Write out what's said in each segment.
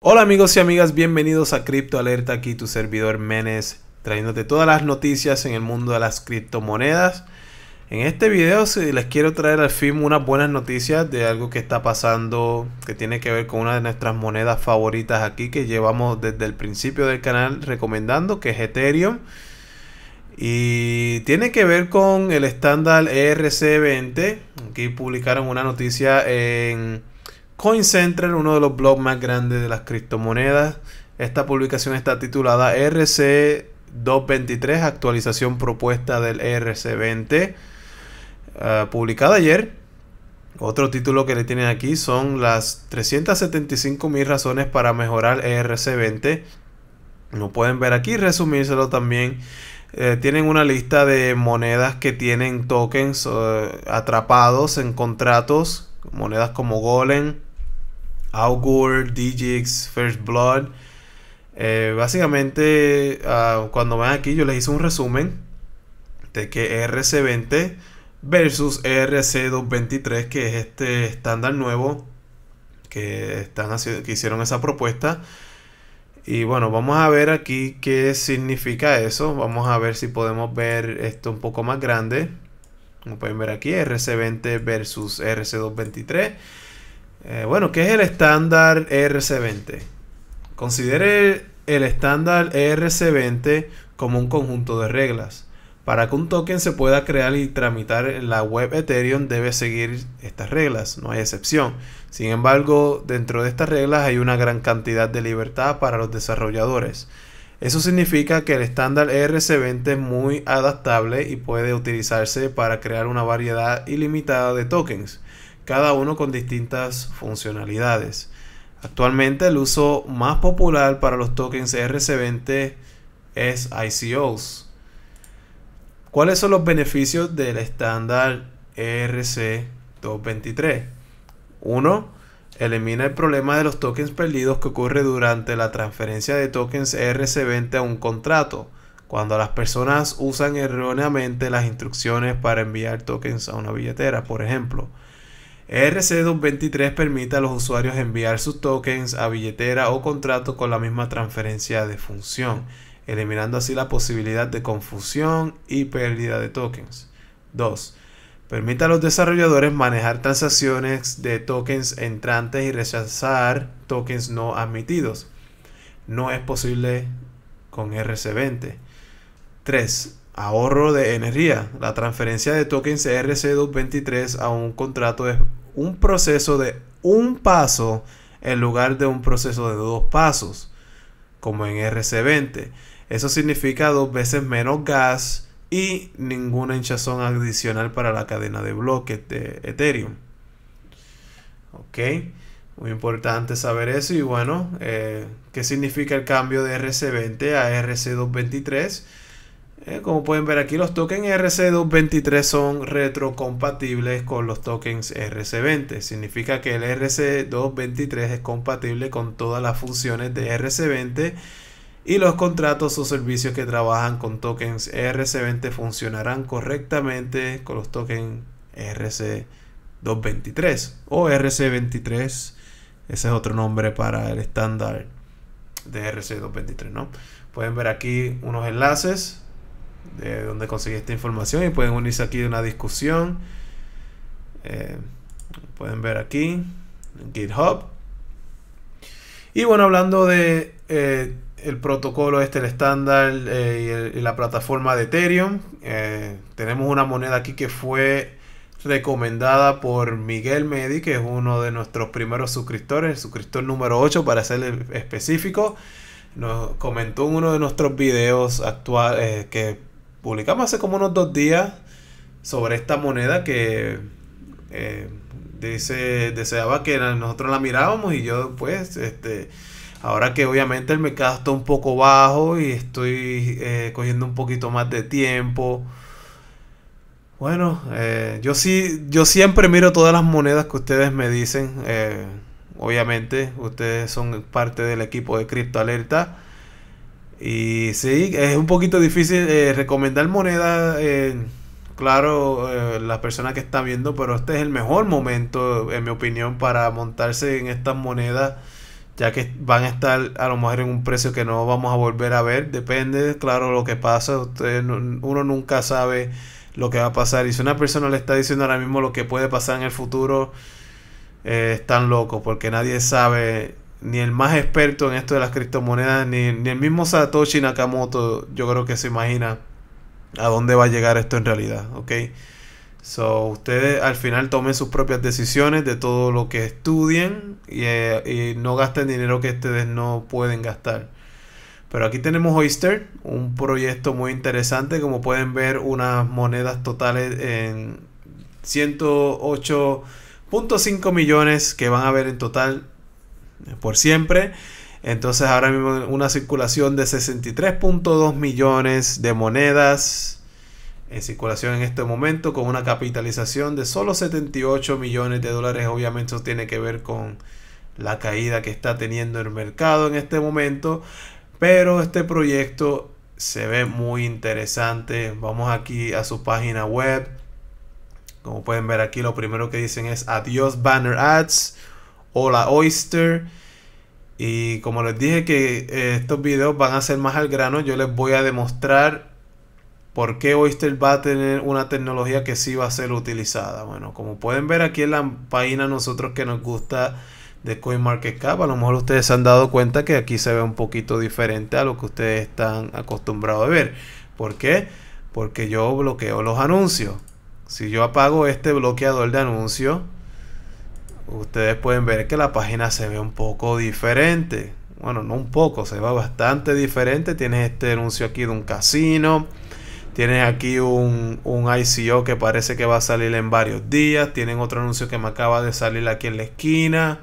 Hola amigos y amigas, bienvenidos a Crypto Alerta, aquí tu servidor Menes, trayéndote todas las noticias en el mundo de las criptomonedas. En este video les quiero traer al fin unas buenas noticias de algo que está pasando que tiene que ver con una de nuestras monedas favoritas aquí que llevamos desde el principio del canal recomendando que es Ethereum. Y tiene que ver con el estándar ERC20. Aquí publicaron una noticia en CoinCenter, uno de los blogs más grandes de las criptomonedas. Esta publicación está titulada e rc 223 actualización propuesta del ERC20, ah, publicada ayer. Otro título que le tienen aquí son las 375 mil razones para mejorar ERC20. Lo pueden ver aquí, resumírselo también. Eh, tienen una lista de monedas que tienen tokens eh, atrapados en contratos, monedas como Golem, Augur, Digix, First Blood. Eh, básicamente, ah, cuando ven aquí, yo les hice un resumen de que RC20 versus rc 223 que es este estándar nuevo que, están que hicieron esa propuesta. Y bueno, vamos a ver aquí qué significa eso. Vamos a ver si podemos ver esto un poco más grande. Como pueden ver aquí, RC20 versus RC223. Eh, bueno, ¿qué es el estándar RC20? Considere el estándar RC20 como un conjunto de reglas. Para que un token se pueda crear y tramitar en la web Ethereum debe seguir estas reglas, no hay excepción. Sin embargo, dentro de estas reglas hay una gran cantidad de libertad para los desarrolladores. Eso significa que el estándar ERC20 es muy adaptable y puede utilizarse para crear una variedad ilimitada de tokens, cada uno con distintas funcionalidades. Actualmente el uso más popular para los tokens ERC20 es ICOs, ¿Cuáles son los beneficios del estándar ERC-223? 1. Elimina el problema de los tokens perdidos que ocurre durante la transferencia de tokens ERC20 a un contrato, cuando las personas usan erróneamente las instrucciones para enviar tokens a una billetera, por ejemplo. ERC223 permite a los usuarios enviar sus tokens a billetera o contrato con la misma transferencia de función eliminando así la posibilidad de confusión y pérdida de tokens. 2. Permita a los desarrolladores manejar transacciones de tokens entrantes y rechazar tokens no admitidos. No es posible con RC20. 3. Ahorro de energía. La transferencia de tokens RC223 a un contrato es un proceso de un paso en lugar de un proceso de dos pasos, como en RC20. Eso significa dos veces menos gas y ninguna hinchazón adicional para la cadena de bloques de Ethereum. Ok, muy importante saber eso. Y bueno, eh, ¿qué significa el cambio de RC20 a RC223? Eh, como pueden ver aquí, los tokens RC223 son retrocompatibles con los tokens RC20. Significa que el RC223 es compatible con todas las funciones de RC20 y los contratos o servicios que trabajan con tokens rc 20 funcionarán correctamente con los tokens rc 223 o rc 23 ese es otro nombre para el estándar de rc 223 ¿no? Pueden ver aquí unos enlaces de donde conseguí esta información y pueden unirse aquí a una discusión. Eh, pueden ver aquí en GitHub. Y bueno, hablando de eh, el protocolo este, el estándar eh, y, la plataforma de Ethereum. Eh, tenemos una moneda aquí que fue recomendada por Miguel Medi, que es uno de nuestros primeros suscriptores, el suscriptor número 8 para ser específico. Nos comentó en uno de nuestros videos actuales eh, que publicamos hace como unos dos días sobre esta moneda que dice, deseaba que nosotros la mirábamos y yo pues este, Ahora que obviamente el mercado está un poco bajo y estoy eh, cogiendo un poquito más de tiempo. Bueno, eh, yo sí, yo siempre miro todas las monedas que ustedes me dicen. Eh, obviamente, ustedes son parte del equipo de Crypto Alerta. Y sí, es un poquito difícil recomendar monedas. claro, las personas que están viendo, pero este es el mejor momento, en mi opinión, para montarse en estas monedas ya que van a estar a lo mejor en un precio que no vamos a volver a ver, depende, claro, lo que pasa, usted, uno nunca sabe lo que va a pasar y si una persona le está diciendo ahora mismo lo que puede pasar en el futuro, es eh, están loco porque nadie sabe, ni el más experto en esto de las criptomonedas, ni, ni el mismo Satoshi Nakamoto, yo creo que se imagina a dónde va a llegar esto en realidad, ¿ok? ustedes al final tomen sus propias decisiones de todo lo que estudien y, eh, y no gasten dinero que ustedes no pueden gastar. Pero aquí tenemos Oyster, un proyecto muy interesante. Como pueden ver, unas monedas totales en 108.5 millones que van a ver en total por siempre. Entonces ahora mismo una circulación de 63.2 millones de monedas en circulación en este momento con una capitalización de solo 78 millones de dólares. Obviamente eso tiene que ver con la caída que está teniendo el mercado en este momento. Pero este proyecto se ve muy interesante. Vamos aquí a su página web. Como pueden ver aquí, lo primero que dicen es adiós banner ads. Hola Oyster. Y como les dije que eh, estos videos van a ser más al grano, yo les voy a demostrar ¿Por qué Oyster va a tener una tecnología que sí va a ser utilizada? Bueno, como pueden ver aquí en la página nosotros que nos gusta de CoinMarketCap, a lo mejor ustedes se han dado cuenta que aquí se ve un poquito diferente a lo que ustedes están acostumbrados a ver. ¿Por qué? Porque yo bloqueo los anuncios. Si yo apago este bloqueador de anuncios, ustedes pueden ver que la página se ve un poco diferente. Bueno, no un poco, se ve bastante diferente. Tienes este anuncio aquí de un casino. Tienen aquí un, ICO que parece que va a salir en varios días. Tienen otro anuncio que me acaba de salir aquí en la esquina.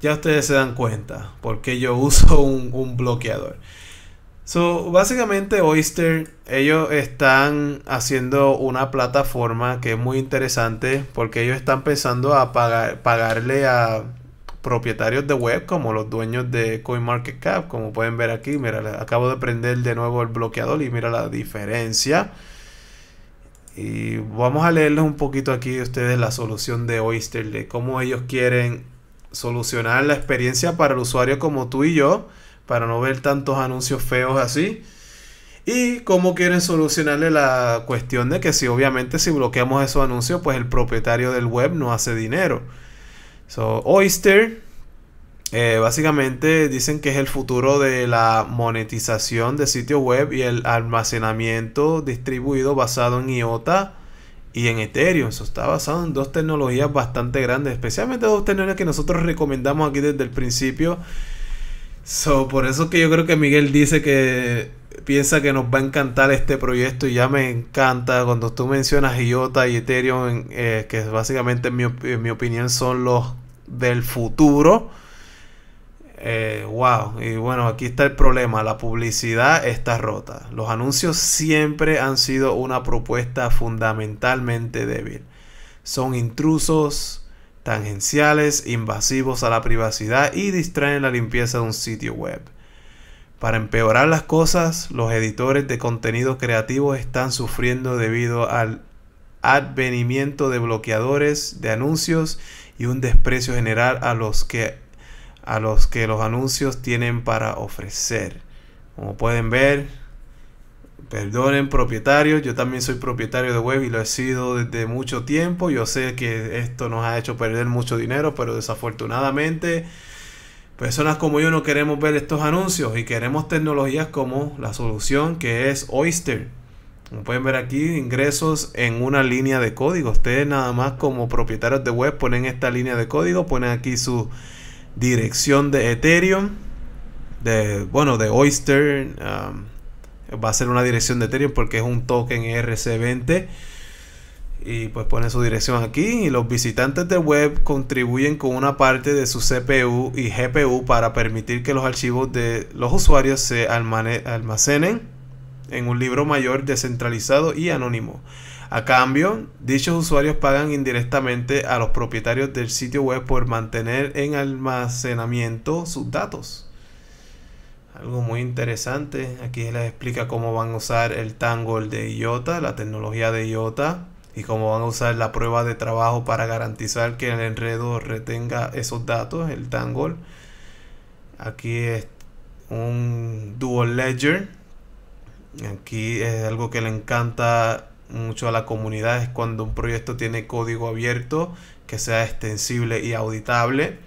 Ya ustedes se dan cuenta porque yo uso un, bloqueador. So, básicamente Oyster, ellos están haciendo una plataforma que es muy interesante porque ellos están empezando a pagarle a propietarios de web como los dueños de CoinMarketCap, como pueden ver aquí, mira, acabo de prender de nuevo el bloqueador y mira la diferencia. Y vamos a leerles un poquito aquí ustedes la solución de Oyster, de cómo ellos quieren solucionar la experiencia para el usuario como tú y yo, para no ver tantos anuncios feos así. Y cómo quieren solucionarle la cuestión de que si obviamente si bloqueamos esos anuncios, pues el propietario del web no hace dinero. Oyster, eh, básicamente dicen que es el futuro de la monetización de sitios web y el almacenamiento distribuido basado en IOTA y en Ethereum. Eso está basado en dos tecnologías bastante grandes, especialmente dos tecnologías que nosotros recomendamos aquí desde el principio. So, por eso que yo creo que Miguel dice que piensa que nos va a encantar este proyecto y ya me encanta cuando tú mencionas IOTA y Ethereum, eh, que básicamente en mi opinión son los del futuro. Eh, wow, y bueno, aquí está el problema, la publicidad está rota. Los anuncios siempre han sido una propuesta fundamentalmente débil. Son intrusos, tangenciales, invasivos a la privacidad y distraen la limpieza de un sitio web. Para empeorar las cosas, los editores de contenido creativo están sufriendo debido al advenimiento de bloqueadores de anuncios y un desprecio general a los que a los que los anuncios tienen para ofrecer. Como pueden ver, perdonen propietarios, yo también soy propietario de web y lo he sido desde mucho tiempo. Yo sé que esto nos ha hecho perder mucho dinero, pero desafortunadamente personas como yo no queremos ver estos anuncios y queremos tecnologías como la solución que es Oyster. Como pueden ver aquí, ingresos en una línea de código. Ustedes nada más como propietarios de web ponen esta línea de código, ponen aquí su dirección de Ethereum, de, bueno, de Oyster. Um, va a ser una dirección de Ethereum porque es un token e rc 20 y pues ponen su dirección aquí y los visitantes de web contribuyen con una parte de su CPU y GPU para permitir que los archivos de los usuarios se almacenen en un libro mayor descentralizado y anónimo. A cambio, dichos usuarios pagan indirectamente a los propietarios del sitio web por mantener en almacenamiento sus datos. Algo muy interesante, aquí les explica cómo van a usar el Tangle de IOTA, la tecnología de IOTA, y cómo van a usar la prueba de trabajo para garantizar que el enredo retenga esos datos, el Tangle. Aquí es un Dual Ledger, Aquí es algo que le encanta mucho a la comunidad, es cuando un proyecto tiene código abierto, que sea extensible y auditable.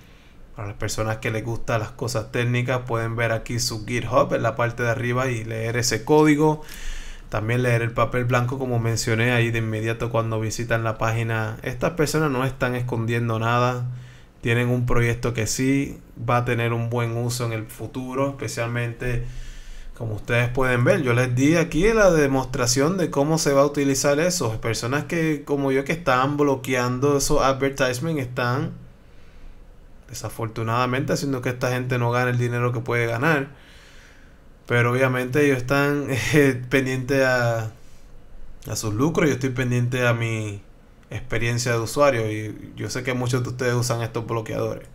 Para las personas que les gustan las cosas técnicas, pueden ver aquí su GitHub en la parte de arriba y leer ese código. También leer el papel blanco, como mencioné ahí de inmediato cuando visitan la página. Estas personas no están escondiendo nada. Tienen un proyecto que sí va a tener un buen uso en el futuro, especialmente como ustedes pueden ver, yo les di aquí la demostración de cómo se va a utilizar eso. Personas que, como yo, que están bloqueando esos advertisements, están desafortunadamente haciendo que esta gente no gane el dinero que puede ganar. Pero obviamente ellos están eh, pendientes a, a sus lucros. Yo estoy pendiente a mi experiencia de usuario. Y yo sé que muchos de ustedes usan estos bloqueadores.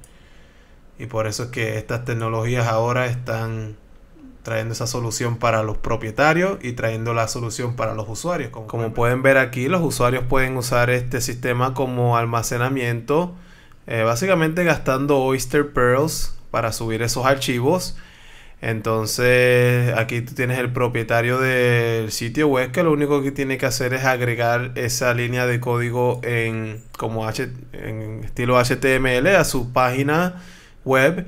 Y por eso es que estas tecnologías ahora están trayendo esa solución para los propietarios y trayendo la solución para los usuarios. Como, pueden ver aquí, los usuarios pueden usar este sistema como almacenamiento, eh, básicamente gastando Oyster Pearls para subir esos archivos. Entonces aquí tú tienes el propietario del sitio web que lo único que tiene que hacer es agregar esa línea de código en, como en estilo HTML a su página web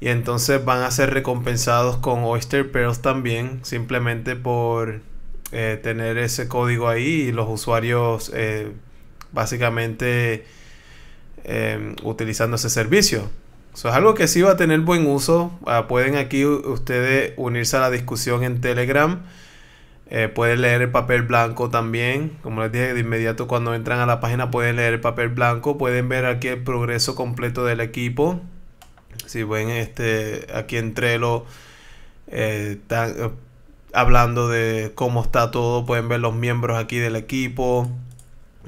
y entonces van a ser recompensados con Oyster Pearls también, simplemente por eh, tener ese código ahí y los usuarios eh, básicamente em, utilizando ese servicio. Eso es algo que sí va a tener buen uso. Ah, pueden aquí ustedes unirse a la discusión en Telegram. Eh, pueden leer el papel blanco también. Como les dije, de inmediato cuando entran a la página pueden leer el papel blanco. Pueden ver aquí el progreso completo del equipo. Si ven este aquí en Trello eh, eh, hablando de cómo está todo, pueden ver los miembros aquí del equipo,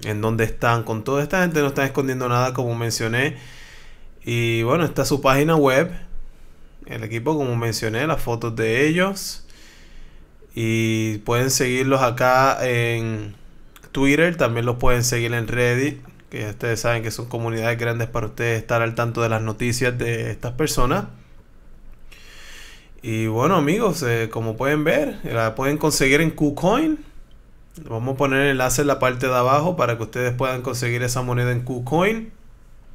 en dónde están, con toda esta gente no están escondiendo nada como mencioné. Y bueno, está su página web, el equipo como mencioné, las fotos de ellos. Y pueden seguirlos acá en Twitter, también los pueden seguir en Reddit que ustedes saben que son comunidades grandes para ustedes estar al tanto de las noticias de estas personas. Y bueno amigos, eh, como pueden ver, la pueden conseguir en KuCoin. Vamos a poner el enlace en la parte de abajo para que ustedes puedan conseguir esa moneda en KuCoin.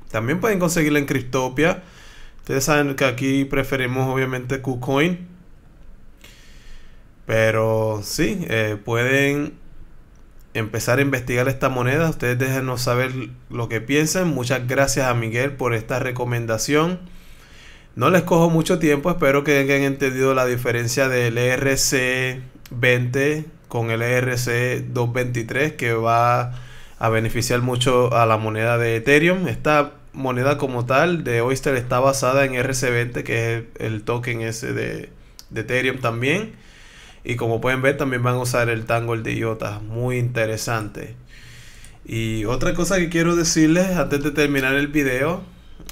También pueden conseguirla en Cryptopia. Ustedes saben que aquí preferimos obviamente KuCoin. Pero sí, eh, pueden empezar a investigar esta moneda. Ustedes déjenos saber lo que piensan. Muchas gracias a Miguel por esta recomendación. No les cojo mucho tiempo, espero que hayan entendido la diferencia del e rc 20 con el e rc 223 que va a beneficiar mucho a la moneda de Ethereum. Esta moneda como tal de Oyster está basada en e rc 20 que es el token ese de, de Ethereum también. Y como pueden ver, también van a usar el el de IOTA. Muy interesante. Y otra cosa que quiero decirles antes de terminar el video.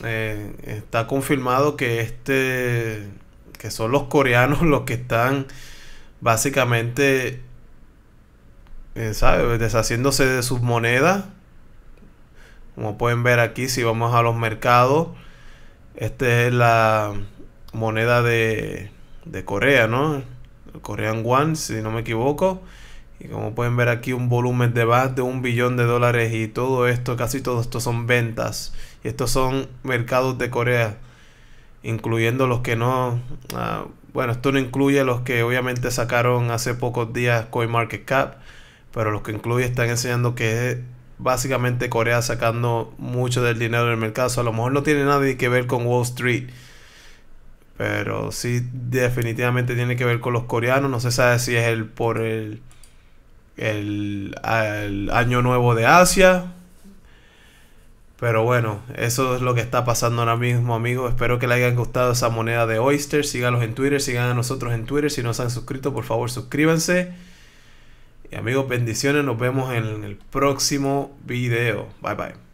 Eh, está confirmado que este... Que son los coreanos los que están básicamente... Eh, Deshaciéndose de sus monedas. Como pueden ver aquí, si vamos a los mercados. este es la moneda de, de Corea, ¿no? Korean One, si no me equivoco. Y como pueden ver aquí un volumen de más de un billón de dólares y todo esto, casi todo esto son ventas. Y estos son mercados de Corea, incluyendo los que no... Ah, bueno, esto no incluye los que obviamente sacaron hace pocos días CoinMarketCap, pero los que incluye están enseñando que es básicamente Corea sacando mucho del dinero del mercado. a lo mejor no tiene nada que ver con Wall Street pero sí, definitivamente tiene que ver con los coreanos. No se sabe si es el por el, el, año nuevo de Asia. Pero bueno, eso es lo que está pasando ahora mismo, amigos. Espero que les hayan gustado esa moneda de Oyster. Síganos en Twitter, sigan a nosotros en Twitter. Si no se han suscrito, por favor, suscríbanse. Y amigos, bendiciones. Nos vemos en el próximo video. Bye bye.